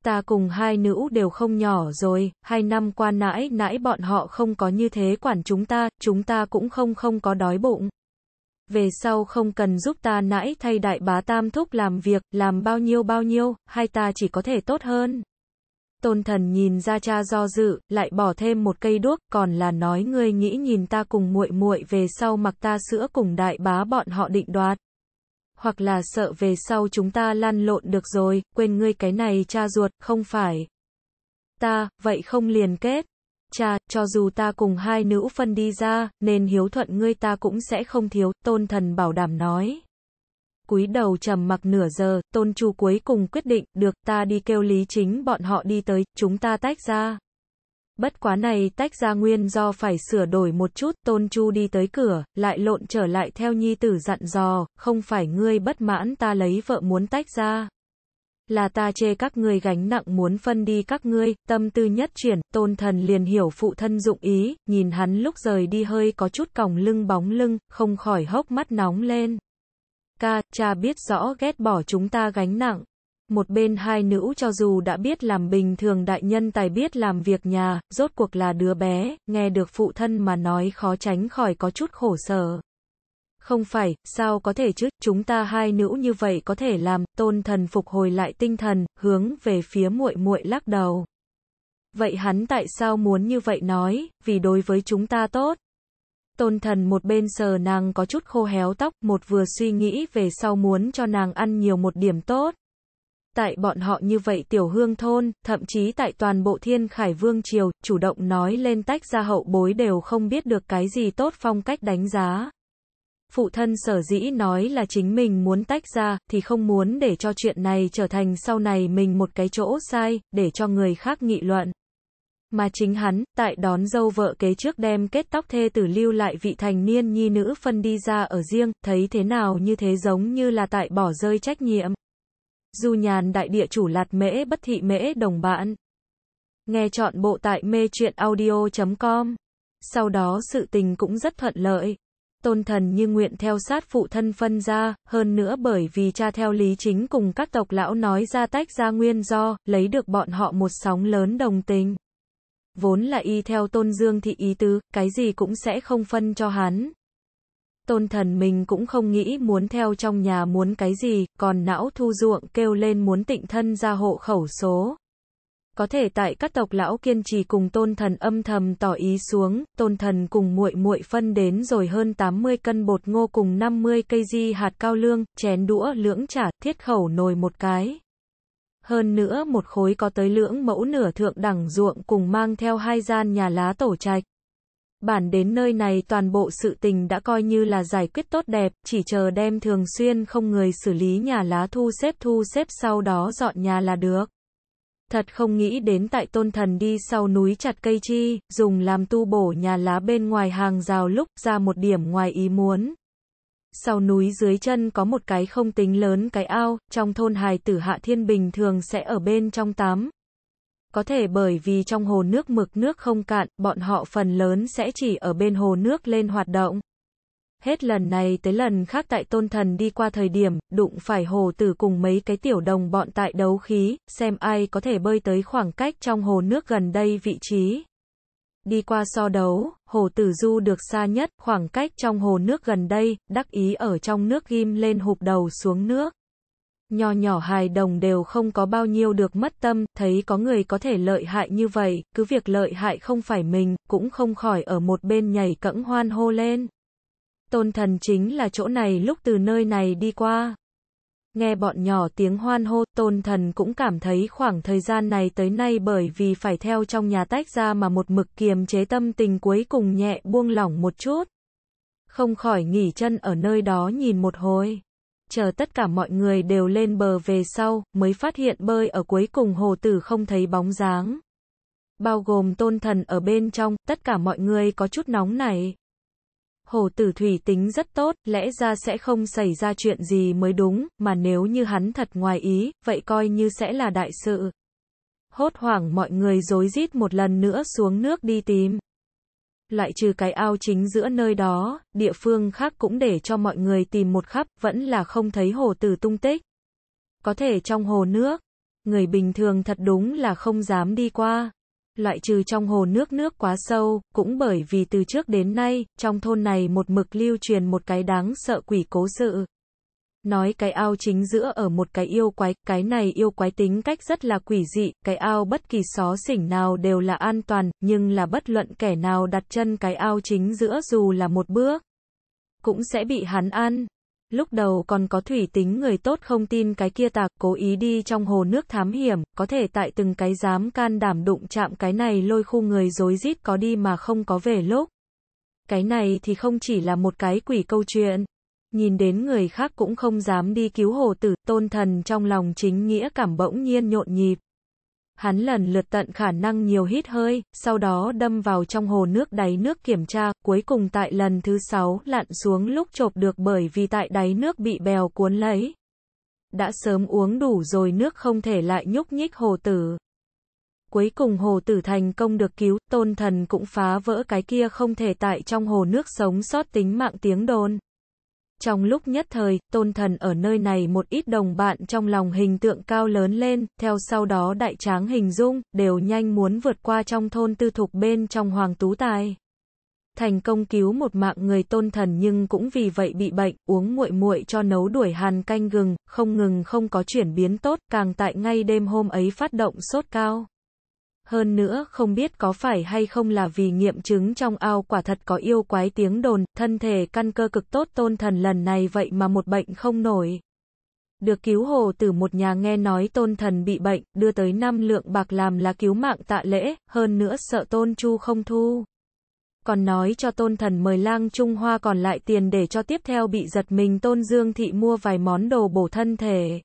Ta cùng hai nữ đều không nhỏ rồi, hai năm qua nãy nãy bọn họ không có như thế quản chúng ta, chúng ta cũng không không có đói bụng. Về sau không cần giúp ta nãy thay đại bá tam thúc làm việc, làm bao nhiêu bao nhiêu, hai ta chỉ có thể tốt hơn. Tôn thần nhìn ra cha do dự, lại bỏ thêm một cây đuốc, còn là nói ngươi nghĩ nhìn ta cùng muội muội về sau mặc ta sữa cùng đại bá bọn họ định đoạt. Hoặc là sợ về sau chúng ta lăn lộn được rồi, quên ngươi cái này cha ruột, không phải. Ta, vậy không liền kết. Cha, cho dù ta cùng hai nữ phân đi ra, nên hiếu thuận ngươi ta cũng sẽ không thiếu, tôn thần bảo đảm nói cúi đầu trầm mặc nửa giờ, tôn chu cuối cùng quyết định, được ta đi kêu lý chính bọn họ đi tới, chúng ta tách ra. Bất quá này tách ra nguyên do phải sửa đổi một chút, tôn chu đi tới cửa, lại lộn trở lại theo nhi tử dặn dò, không phải ngươi bất mãn ta lấy vợ muốn tách ra. Là ta chê các ngươi gánh nặng muốn phân đi các ngươi, tâm tư nhất chuyển, tôn thần liền hiểu phụ thân dụng ý, nhìn hắn lúc rời đi hơi có chút còng lưng bóng lưng, không khỏi hốc mắt nóng lên ca, cha biết rõ ghét bỏ chúng ta gánh nặng. Một bên hai nữ cho dù đã biết làm bình thường đại nhân tài biết làm việc nhà, rốt cuộc là đứa bé, nghe được phụ thân mà nói khó tránh khỏi có chút khổ sở. Không phải, sao có thể chứ, chúng ta hai nữ như vậy có thể làm, tôn thần phục hồi lại tinh thần, hướng về phía muội muội lắc đầu. Vậy hắn tại sao muốn như vậy nói, vì đối với chúng ta tốt. Tôn thần một bên sờ nàng có chút khô héo tóc, một vừa suy nghĩ về sau muốn cho nàng ăn nhiều một điểm tốt. Tại bọn họ như vậy tiểu hương thôn, thậm chí tại toàn bộ thiên khải vương triều, chủ động nói lên tách ra hậu bối đều không biết được cái gì tốt phong cách đánh giá. Phụ thân sở dĩ nói là chính mình muốn tách ra, thì không muốn để cho chuyện này trở thành sau này mình một cái chỗ sai, để cho người khác nghị luận. Mà chính hắn, tại đón dâu vợ kế trước đem kết tóc thê tử lưu lại vị thành niên nhi nữ phân đi ra ở riêng, thấy thế nào như thế giống như là tại bỏ rơi trách nhiệm. Du nhàn đại địa chủ lạt mễ bất thị mễ đồng bạn. Nghe chọn bộ tại mê truyện audio.com. Sau đó sự tình cũng rất thuận lợi. Tôn thần như nguyện theo sát phụ thân phân ra, hơn nữa bởi vì cha theo lý chính cùng các tộc lão nói ra tách ra nguyên do, lấy được bọn họ một sóng lớn đồng tình vốn là y theo tôn dương thị ý tứ, cái gì cũng sẽ không phân cho hắn. Tôn thần mình cũng không nghĩ muốn theo trong nhà muốn cái gì, còn não thu ruộng kêu lên muốn tịnh thân ra hộ khẩu số. Có thể tại các tộc lão kiên trì cùng tôn thần âm thầm tỏ ý xuống, tôn thần cùng muội muội phân đến rồi hơn 80 cân bột ngô cùng 50 cây di hạt cao lương, chén đũa lưỡng trả, thiết khẩu nồi một cái hơn nữa một khối có tới lưỡng mẫu nửa thượng đẳng ruộng cùng mang theo hai gian nhà lá tổ trạch. Bản đến nơi này toàn bộ sự tình đã coi như là giải quyết tốt đẹp, chỉ chờ đem thường xuyên không người xử lý nhà lá thu xếp thu xếp sau đó dọn nhà là được. Thật không nghĩ đến tại tôn thần đi sau núi chặt cây chi, dùng làm tu bổ nhà lá bên ngoài hàng rào lúc ra một điểm ngoài ý muốn. Sau núi dưới chân có một cái không tính lớn cái ao, trong thôn hài tử Hạ Thiên Bình thường sẽ ở bên trong tắm. Có thể bởi vì trong hồ nước mực nước không cạn, bọn họ phần lớn sẽ chỉ ở bên hồ nước lên hoạt động. Hết lần này tới lần khác tại tôn thần đi qua thời điểm, đụng phải hồ tử cùng mấy cái tiểu đồng bọn tại đấu khí, xem ai có thể bơi tới khoảng cách trong hồ nước gần đây vị trí. Đi qua so đấu, Hồ Tử Du được xa nhất, khoảng cách trong hồ nước gần đây, đắc ý ở trong nước ghim lên hụp đầu xuống nước. Nho nhỏ hài đồng đều không có bao nhiêu được mất tâm, thấy có người có thể lợi hại như vậy, cứ việc lợi hại không phải mình, cũng không khỏi ở một bên nhảy cẫng hoan hô lên. Tôn thần chính là chỗ này lúc từ nơi này đi qua. Nghe bọn nhỏ tiếng hoan hô, tôn thần cũng cảm thấy khoảng thời gian này tới nay bởi vì phải theo trong nhà tách ra mà một mực kiềm chế tâm tình cuối cùng nhẹ buông lỏng một chút. Không khỏi nghỉ chân ở nơi đó nhìn một hồi. Chờ tất cả mọi người đều lên bờ về sau, mới phát hiện bơi ở cuối cùng hồ tử không thấy bóng dáng. Bao gồm tôn thần ở bên trong, tất cả mọi người có chút nóng này. Hồ Tử Thủy tính rất tốt, lẽ ra sẽ không xảy ra chuyện gì mới đúng, mà nếu như hắn thật ngoài ý, vậy coi như sẽ là đại sự. Hốt hoảng mọi người rối rít một lần nữa xuống nước đi tìm. Loại trừ cái ao chính giữa nơi đó, địa phương khác cũng để cho mọi người tìm một khắp, vẫn là không thấy hồ tử tung tích. Có thể trong hồ nước, người bình thường thật đúng là không dám đi qua loại trừ trong hồ nước nước quá sâu, cũng bởi vì từ trước đến nay, trong thôn này một mực lưu truyền một cái đáng sợ quỷ cố sự. Nói cái ao chính giữa ở một cái yêu quái, cái này yêu quái tính cách rất là quỷ dị, cái ao bất kỳ xó xỉnh nào đều là an toàn, nhưng là bất luận kẻ nào đặt chân cái ao chính giữa dù là một bước, cũng sẽ bị hắn ăn, Lúc đầu còn có thủy tính người tốt không tin cái kia tạc, cố ý đi trong hồ nước thám hiểm, có thể tại từng cái dám can đảm đụng chạm cái này lôi khu người dối rít có đi mà không có về lúc Cái này thì không chỉ là một cái quỷ câu chuyện. Nhìn đến người khác cũng không dám đi cứu hồ tử, tôn thần trong lòng chính nghĩa cảm bỗng nhiên nhộn nhịp. Hắn lần lượt tận khả năng nhiều hít hơi, sau đó đâm vào trong hồ nước đáy nước kiểm tra, cuối cùng tại lần thứ sáu lặn xuống lúc chộp được bởi vì tại đáy nước bị bèo cuốn lấy. Đã sớm uống đủ rồi nước không thể lại nhúc nhích hồ tử. Cuối cùng hồ tử thành công được cứu, tôn thần cũng phá vỡ cái kia không thể tại trong hồ nước sống sót tính mạng tiếng đồn. Trong lúc nhất thời, tôn thần ở nơi này một ít đồng bạn trong lòng hình tượng cao lớn lên, theo sau đó đại tráng hình dung, đều nhanh muốn vượt qua trong thôn tư thục bên trong hoàng tú tài. Thành công cứu một mạng người tôn thần nhưng cũng vì vậy bị bệnh, uống muội muội cho nấu đuổi hàn canh gừng, không ngừng không có chuyển biến tốt, càng tại ngay đêm hôm ấy phát động sốt cao hơn nữa không biết có phải hay không là vì nghiệm chứng trong ao quả thật có yêu quái tiếng đồn, thân thể căn cơ cực tốt tôn thần lần này vậy mà một bệnh không nổi. Được cứu hồ từ một nhà nghe nói tôn thần bị bệnh, đưa tới năm lượng bạc làm là cứu mạng tạ lễ, hơn nữa sợ tôn chu không thu. Còn nói cho tôn thần mời lang Trung Hoa còn lại tiền để cho tiếp theo bị giật mình tôn dương thị mua vài món đồ bổ thân thể.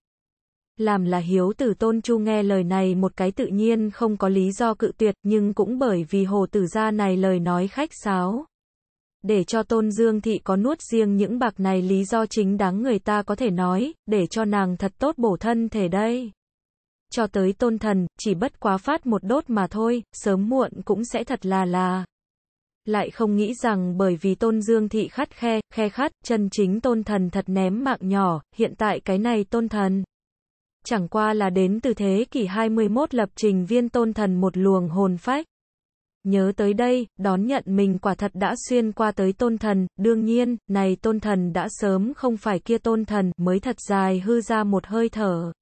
Làm là hiếu tử tôn chu nghe lời này một cái tự nhiên không có lý do cự tuyệt nhưng cũng bởi vì hồ tử gia này lời nói khách sáo. Để cho tôn dương thị có nuốt riêng những bạc này lý do chính đáng người ta có thể nói, để cho nàng thật tốt bổ thân thể đây. Cho tới tôn thần, chỉ bất quá phát một đốt mà thôi, sớm muộn cũng sẽ thật là là lại không nghĩ rằng bởi vì tôn dương thị khắt khe, khe khắt, chân chính tôn thần thật ném mạng nhỏ, hiện tại cái này tôn thần chẳng qua là đến từ thế kỷ 21 lập trình viên tôn thần một luồng hồn phách. Nhớ tới đây, đón nhận mình quả thật đã xuyên qua tới tôn thần, đương nhiên, này tôn thần đã sớm không phải kia tôn thần, mới thật dài hư ra một hơi thở.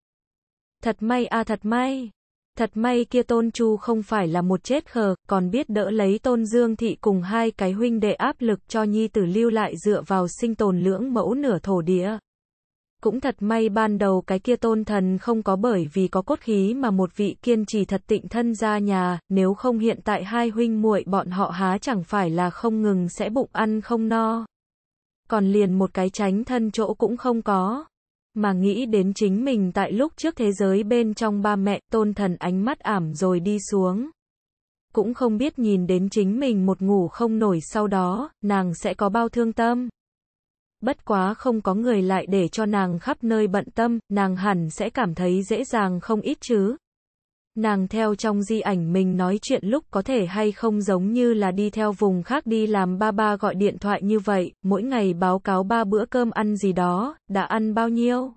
Thật may a à, thật may. Thật may kia tôn chu không phải là một chết khờ, còn biết đỡ lấy tôn dương thị cùng hai cái huynh đệ áp lực cho nhi tử lưu lại dựa vào sinh tồn lưỡng mẫu nửa thổ địa cũng thật may ban đầu cái kia tôn thần không có bởi vì có cốt khí mà một vị kiên trì thật tịnh thân ra nhà, nếu không hiện tại hai huynh muội bọn họ há chẳng phải là không ngừng sẽ bụng ăn không no. Còn liền một cái tránh thân chỗ cũng không có. Mà nghĩ đến chính mình tại lúc trước thế giới bên trong ba mẹ tôn thần ánh mắt ảm rồi đi xuống. Cũng không biết nhìn đến chính mình một ngủ không nổi sau đó, nàng sẽ có bao thương tâm bất quá không có người lại để cho nàng khắp nơi bận tâm, nàng hẳn sẽ cảm thấy dễ dàng không ít chứ. Nàng theo trong di ảnh mình nói chuyện lúc có thể hay không giống như là đi theo vùng khác đi làm ba ba gọi điện thoại như vậy, mỗi ngày báo cáo ba bữa cơm ăn gì đó, đã ăn bao nhiêu.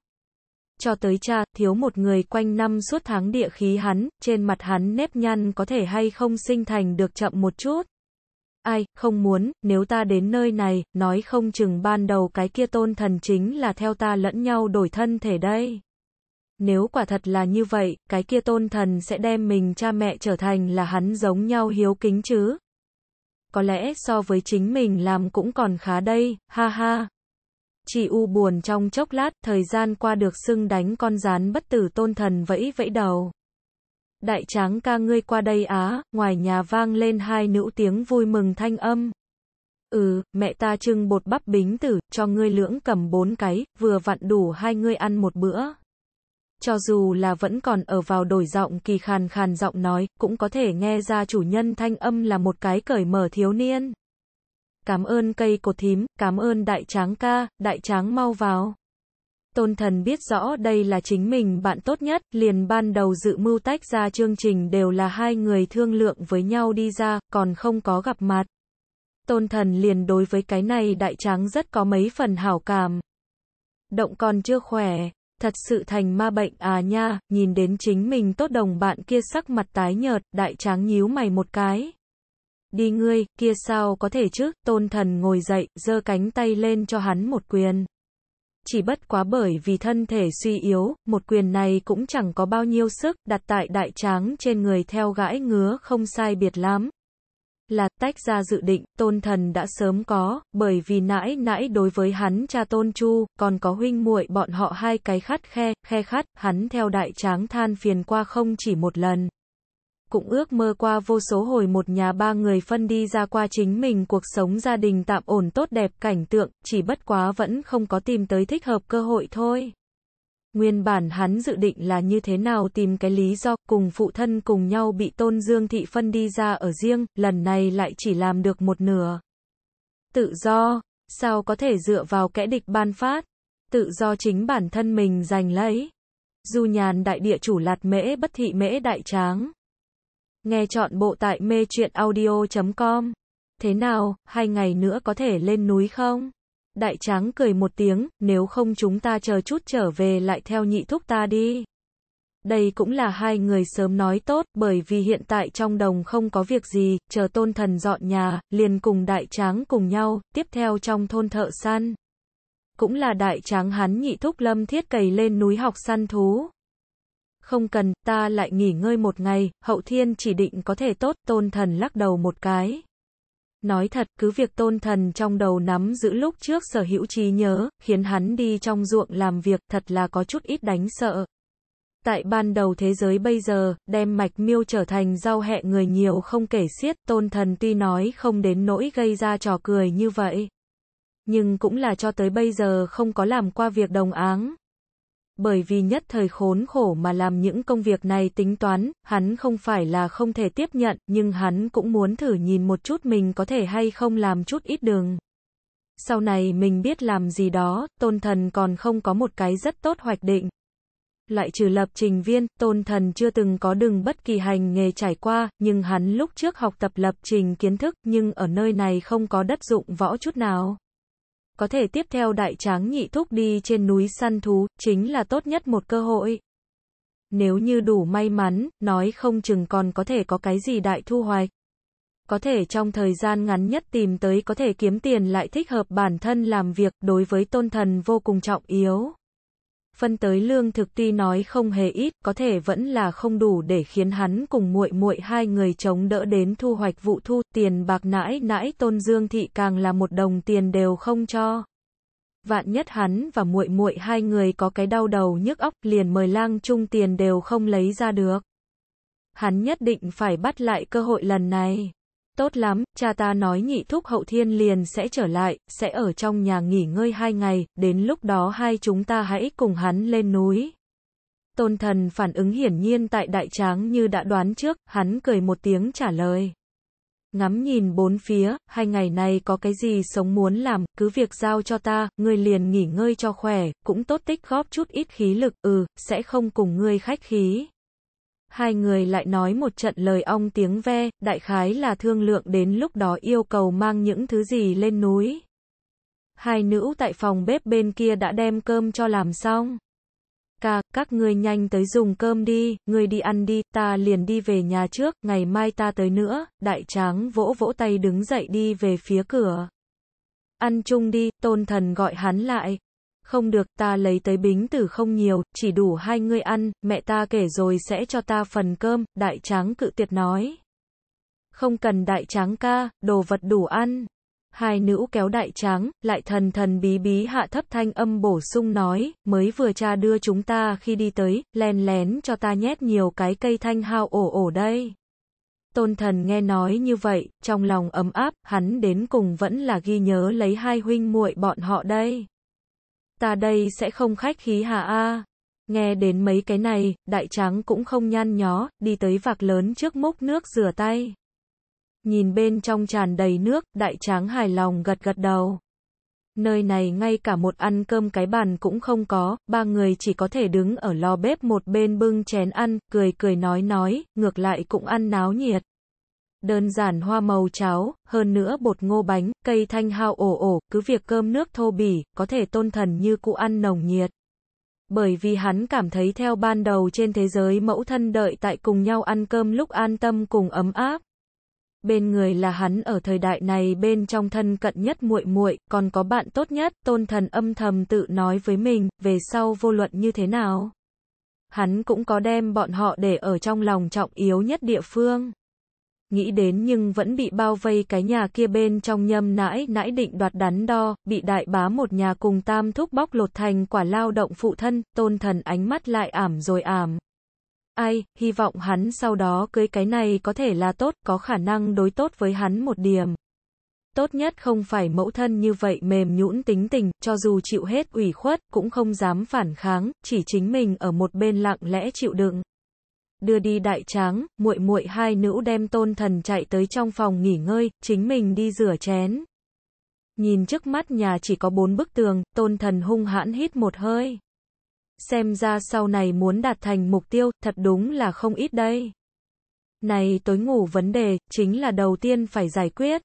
Cho tới cha, thiếu một người quanh năm suốt tháng địa khí hắn, trên mặt hắn nếp nhăn có thể hay không sinh thành được chậm một chút. Ai, không muốn, nếu ta đến nơi này, nói không chừng ban đầu cái kia tôn thần chính là theo ta lẫn nhau đổi thân thể đây. Nếu quả thật là như vậy, cái kia tôn thần sẽ đem mình cha mẹ trở thành là hắn giống nhau hiếu kính chứ. Có lẽ so với chính mình làm cũng còn khá đây, ha ha. Chị U buồn trong chốc lát, thời gian qua được xưng đánh con rán bất tử tôn thần vẫy vẫy đầu đại tráng ca ngươi qua đây á, ngoài nhà vang lên hai nữ tiếng vui mừng thanh âm. Ừ, mẹ ta trưng bột bắp bính tử, cho ngươi lưỡng cầm bốn cái, vừa vặn đủ hai ngươi ăn một bữa. Cho dù là vẫn còn ở vào đổi giọng kỳ khàn khàn giọng nói, cũng có thể nghe ra chủ nhân thanh âm là một cái cởi mở thiếu niên. Cảm ơn cây cột thím, cảm ơn đại tráng ca, đại tráng mau vào. Tôn thần biết rõ đây là chính mình bạn tốt nhất, liền ban đầu dự mưu tách ra chương trình đều là hai người thương lượng với nhau đi ra, còn không có gặp mặt. Tôn thần liền đối với cái này đại tráng rất có mấy phần hảo cảm. Động còn chưa khỏe, thật sự thành ma bệnh à nha, nhìn đến chính mình tốt đồng bạn kia sắc mặt tái nhợt, đại tráng nhíu mày một cái. Đi ngươi, kia sao có thể chứ, tôn thần ngồi dậy, giơ cánh tay lên cho hắn một quyền chỉ bất quá bởi vì thân thể suy yếu, một quyền này cũng chẳng có bao nhiêu sức, đặt tại đại tráng trên người theo gãi ngứa không sai biệt lắm. Là tách ra dự định, tôn thần đã sớm có, bởi vì nãi nãi đối với hắn cha tôn chu, còn có huynh muội bọn họ hai cái khát khe, khe khát, hắn theo đại tráng than phiền qua không chỉ một lần cũng ước mơ qua vô số hồi một nhà ba người phân đi ra qua chính mình cuộc sống gia đình tạm ổn tốt đẹp cảnh tượng, chỉ bất quá vẫn không có tìm tới thích hợp cơ hội thôi. Nguyên bản hắn dự định là như thế nào tìm cái lý do cùng phụ thân cùng nhau bị tôn dương thị phân đi ra ở riêng, lần này lại chỉ làm được một nửa. Tự do, sao có thể dựa vào kẻ địch ban phát, tự do chính bản thân mình giành lấy. Du nhàn đại địa chủ lạt mễ bất thị mễ đại tráng. Nghe chọn bộ tại mê truyện audio.com. Thế nào, hai ngày nữa có thể lên núi không? Đại tráng cười một tiếng, nếu không chúng ta chờ chút trở về lại theo nhị thúc ta đi. Đây cũng là hai người sớm nói tốt, bởi vì hiện tại trong đồng không có việc gì, chờ tôn thần dọn nhà, liền cùng đại tráng cùng nhau, tiếp theo trong thôn thợ săn. Cũng là đại tráng hắn nhị thúc lâm thiết cày lên núi học săn thú không cần, ta lại nghỉ ngơi một ngày, hậu thiên chỉ định có thể tốt, tôn thần lắc đầu một cái. Nói thật, cứ việc tôn thần trong đầu nắm giữ lúc trước sở hữu trí nhớ, khiến hắn đi trong ruộng làm việc, thật là có chút ít đánh sợ. Tại ban đầu thế giới bây giờ, đem mạch miêu trở thành giao hẹ người nhiều không kể xiết, tôn thần tuy nói không đến nỗi gây ra trò cười như vậy. Nhưng cũng là cho tới bây giờ không có làm qua việc đồng áng, bởi vì nhất thời khốn khổ mà làm những công việc này tính toán, hắn không phải là không thể tiếp nhận, nhưng hắn cũng muốn thử nhìn một chút mình có thể hay không làm chút ít đường. Sau này mình biết làm gì đó, tôn thần còn không có một cái rất tốt hoạch định. Lại trừ lập trình viên, tôn thần chưa từng có đừng bất kỳ hành nghề trải qua, nhưng hắn lúc trước học tập lập trình kiến thức nhưng ở nơi này không có đất dụng võ chút nào có thể tiếp theo đại tráng nhị thúc đi trên núi săn thú, chính là tốt nhất một cơ hội. Nếu như đủ may mắn, nói không chừng còn có thể có cái gì đại thu hoạch. Có thể trong thời gian ngắn nhất tìm tới có thể kiếm tiền lại thích hợp bản thân làm việc, đối với tôn thần vô cùng trọng yếu phân tới lương thực tuy nói không hề ít, có thể vẫn là không đủ để khiến hắn cùng muội muội hai người chống đỡ đến thu hoạch vụ thu, tiền bạc nãi nãi Tôn Dương thị càng là một đồng tiền đều không cho. Vạn nhất hắn và muội muội hai người có cái đau đầu nhức óc, liền mời lang trung tiền đều không lấy ra được. Hắn nhất định phải bắt lại cơ hội lần này. Tốt lắm, cha ta nói nhị thúc hậu thiên liền sẽ trở lại, sẽ ở trong nhà nghỉ ngơi hai ngày, đến lúc đó hai chúng ta hãy cùng hắn lên núi. Tôn thần phản ứng hiển nhiên tại đại tráng như đã đoán trước, hắn cười một tiếng trả lời. Ngắm nhìn bốn phía, hai ngày này có cái gì sống muốn làm, cứ việc giao cho ta, ngươi liền nghỉ ngơi cho khỏe, cũng tốt tích góp chút ít khí lực, ừ, sẽ không cùng ngươi khách khí hai người lại nói một trận lời ong tiếng ve, đại khái là thương lượng đến lúc đó yêu cầu mang những thứ gì lên núi. Hai nữ tại phòng bếp bên kia đã đem cơm cho làm xong. Ca, các người nhanh tới dùng cơm đi, người đi ăn đi, ta liền đi về nhà trước, ngày mai ta tới nữa, đại tráng vỗ vỗ tay đứng dậy đi về phía cửa. Ăn chung đi, tôn thần gọi hắn lại, không được, ta lấy tới bính tử không nhiều, chỉ đủ hai người ăn, mẹ ta kể rồi sẽ cho ta phần cơm, đại tráng cự tuyệt nói. Không cần đại tráng ca, đồ vật đủ ăn. Hai nữ kéo đại tráng, lại thần thần bí bí hạ thấp thanh âm bổ sung nói, mới vừa cha đưa chúng ta khi đi tới, len lén cho ta nhét nhiều cái cây thanh hao ổ ổ đây. Tôn thần nghe nói như vậy, trong lòng ấm áp, hắn đến cùng vẫn là ghi nhớ lấy hai huynh muội bọn họ đây. Ta đây sẽ không khách khí hà a. Nghe đến mấy cái này, đại tráng cũng không nhăn nhó, đi tới vạc lớn trước múc nước rửa tay. Nhìn bên trong tràn đầy nước, đại tráng hài lòng gật gật đầu. Nơi này ngay cả một ăn cơm cái bàn cũng không có, ba người chỉ có thể đứng ở lò bếp một bên bưng chén ăn, cười cười nói nói, ngược lại cũng ăn náo nhiệt đơn giản hoa màu cháo, hơn nữa bột ngô bánh, cây thanh hao ổ ổ, cứ việc cơm nước thô bỉ, có thể tôn thần như cụ ăn nồng nhiệt. Bởi vì hắn cảm thấy theo ban đầu trên thế giới mẫu thân đợi tại cùng nhau ăn cơm lúc an tâm cùng ấm áp. Bên người là hắn ở thời đại này bên trong thân cận nhất muội muội, còn có bạn tốt nhất, tôn thần âm thầm tự nói với mình, về sau vô luận như thế nào. Hắn cũng có đem bọn họ để ở trong lòng trọng yếu nhất địa phương nghĩ đến nhưng vẫn bị bao vây cái nhà kia bên trong nhâm nãi nãi định đoạt đắn đo, bị đại bá một nhà cùng tam thúc bóc lột thành quả lao động phụ thân, tôn thần ánh mắt lại ảm rồi ảm. Ai, hy vọng hắn sau đó cưới cái này có thể là tốt, có khả năng đối tốt với hắn một điểm. Tốt nhất không phải mẫu thân như vậy mềm nhũn tính tình, cho dù chịu hết ủy khuất, cũng không dám phản kháng, chỉ chính mình ở một bên lặng lẽ chịu đựng đưa đi đại tráng, muội muội hai nữ đem tôn thần chạy tới trong phòng nghỉ ngơi, chính mình đi rửa chén. Nhìn trước mắt nhà chỉ có bốn bức tường, tôn thần hung hãn hít một hơi. Xem ra sau này muốn đạt thành mục tiêu, thật đúng là không ít đây. Này tối ngủ vấn đề, chính là đầu tiên phải giải quyết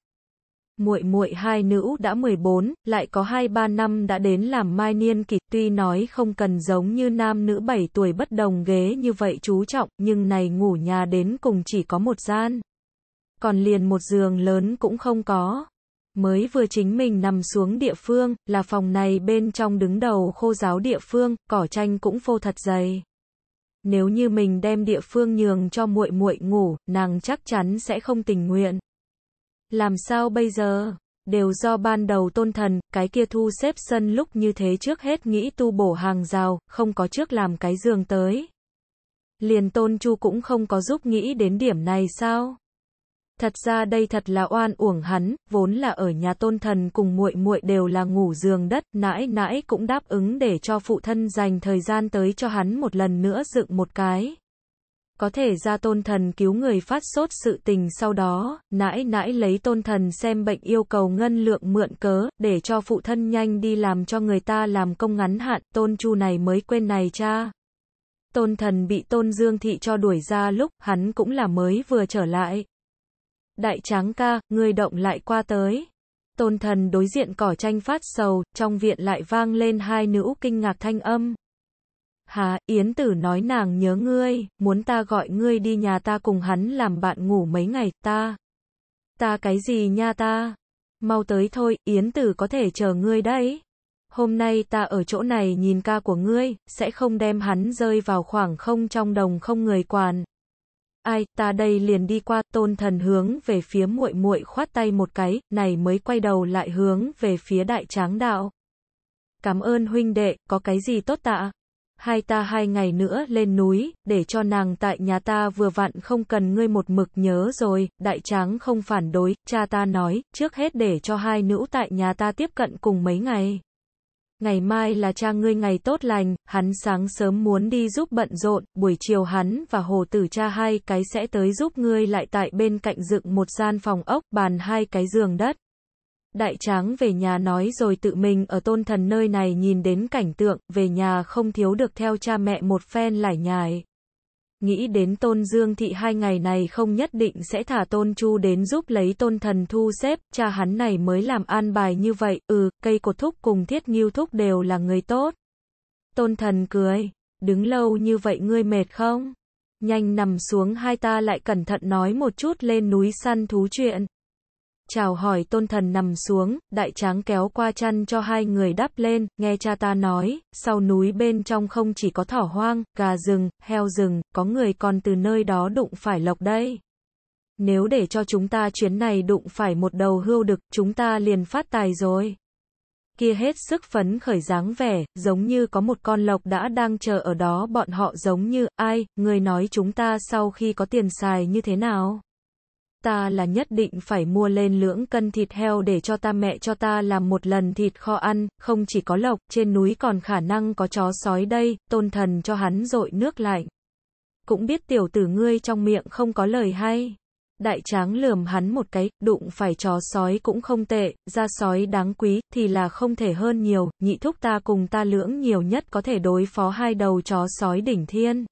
muội muội hai nữ đã 14, lại có 2-3 năm đã đến làm mai niên kỷ, tuy nói không cần giống như nam nữ 7 tuổi bất đồng ghế như vậy chú trọng, nhưng này ngủ nhà đến cùng chỉ có một gian. Còn liền một giường lớn cũng không có. Mới vừa chính mình nằm xuống địa phương, là phòng này bên trong đứng đầu khô giáo địa phương, cỏ tranh cũng phô thật dày. Nếu như mình đem địa phương nhường cho muội muội ngủ, nàng chắc chắn sẽ không tình nguyện. Làm sao bây giờ? Đều do ban đầu tôn thần, cái kia thu xếp sân lúc như thế trước hết nghĩ tu bổ hàng rào, không có trước làm cái giường tới. Liền tôn chu cũng không có giúp nghĩ đến điểm này sao? Thật ra đây thật là oan uổng hắn, vốn là ở nhà tôn thần cùng muội muội đều là ngủ giường đất, nãi nãi cũng đáp ứng để cho phụ thân dành thời gian tới cho hắn một lần nữa dựng một cái có thể ra tôn thần cứu người phát sốt sự tình sau đó, nãi nãi lấy tôn thần xem bệnh yêu cầu ngân lượng mượn cớ, để cho phụ thân nhanh đi làm cho người ta làm công ngắn hạn, tôn chu này mới quên này cha. Tôn thần bị tôn dương thị cho đuổi ra lúc, hắn cũng là mới vừa trở lại. Đại tráng ca, người động lại qua tới. Tôn thần đối diện cỏ tranh phát sầu, trong viện lại vang lên hai nữ kinh ngạc thanh âm. Hà, Yến Tử nói nàng nhớ ngươi, muốn ta gọi ngươi đi nhà ta cùng hắn làm bạn ngủ mấy ngày, ta. Ta cái gì nha ta? Mau tới thôi, Yến Tử có thể chờ ngươi đấy. Hôm nay ta ở chỗ này nhìn ca của ngươi, sẽ không đem hắn rơi vào khoảng không trong đồng không người quản. Ai, ta đây liền đi qua, tôn thần hướng về phía muội muội khoát tay một cái, này mới quay đầu lại hướng về phía đại tráng đạo. Cảm ơn huynh đệ, có cái gì tốt tạ? hai ta hai ngày nữa lên núi, để cho nàng tại nhà ta vừa vặn không cần ngươi một mực nhớ rồi, đại tráng không phản đối, cha ta nói, trước hết để cho hai nữ tại nhà ta tiếp cận cùng mấy ngày. Ngày mai là cha ngươi ngày tốt lành, hắn sáng sớm muốn đi giúp bận rộn, buổi chiều hắn và hồ tử cha hai cái sẽ tới giúp ngươi lại tại bên cạnh dựng một gian phòng ốc, bàn hai cái giường đất. Đại tráng về nhà nói rồi tự mình ở tôn thần nơi này nhìn đến cảnh tượng, về nhà không thiếu được theo cha mẹ một phen lải nhài Nghĩ đến tôn dương thị hai ngày này không nhất định sẽ thả tôn chu đến giúp lấy tôn thần thu xếp, cha hắn này mới làm an bài như vậy, ừ, cây cột thúc cùng thiết nghiêu thúc đều là người tốt. Tôn thần cười, đứng lâu như vậy ngươi mệt không? Nhanh nằm xuống hai ta lại cẩn thận nói một chút lên núi săn thú chuyện chào hỏi tôn thần nằm xuống, đại tráng kéo qua chăn cho hai người đắp lên, nghe cha ta nói, sau núi bên trong không chỉ có thỏ hoang, gà rừng, heo rừng, có người còn từ nơi đó đụng phải lộc đây. Nếu để cho chúng ta chuyến này đụng phải một đầu hươu đực, chúng ta liền phát tài rồi. Kia hết sức phấn khởi dáng vẻ, giống như có một con lộc đã đang chờ ở đó bọn họ giống như, ai, người nói chúng ta sau khi có tiền xài như thế nào? ta là nhất định phải mua lên lưỡng cân thịt heo để cho ta mẹ cho ta làm một lần thịt kho ăn, không chỉ có lộc, trên núi còn khả năng có chó sói đây, tôn thần cho hắn dội nước lạnh. Cũng biết tiểu tử ngươi trong miệng không có lời hay. Đại tráng lườm hắn một cái, đụng phải chó sói cũng không tệ, ra sói đáng quý, thì là không thể hơn nhiều, nhị thúc ta cùng ta lưỡng nhiều nhất có thể đối phó hai đầu chó sói đỉnh thiên.